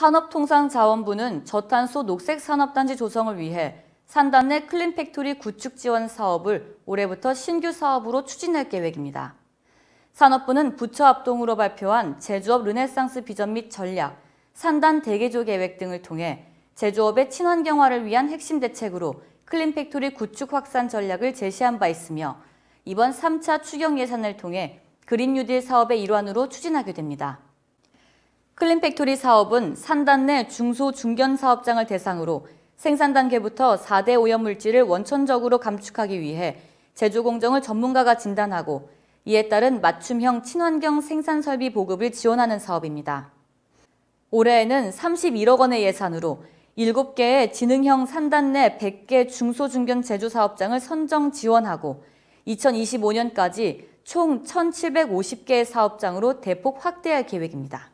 산업통상자원부는 저탄소 녹색 산업단지 조성을 위해 산단 내 클린팩토리 구축 지원 사업을 올해부터 신규 사업으로 추진할 계획입니다. 산업부는 부처 합동으로 발표한 제조업 르네상스 비전 및 전략, 산단 대개조 계획 등을 통해 제조업의 친환경화를 위한 핵심 대책으로 클린팩토리 구축 확산 전략을 제시한 바 있으며 이번 3차 추경 예산을 통해 그린 뉴딜 사업의 일환으로 추진하게 됩니다. 클린 팩토리 사업은 산단 내 중소 중견 사업장을 대상으로 생산 단계부터 4대 오염 물질을 원천적으로 감축하기 위해 제조 공정을 전문가가 진단하고 이에 따른 맞춤형 친환경 생산 설비 보급을 지원하는 사업입니다. 올해에는 31억 원의 예산으로 7개의 지능형 산단 내 100개 중소중견 제조 사업장을 선정 지원하고 2025년까지 총 1,750개의 사업장으로 대폭 확대할 계획입니다.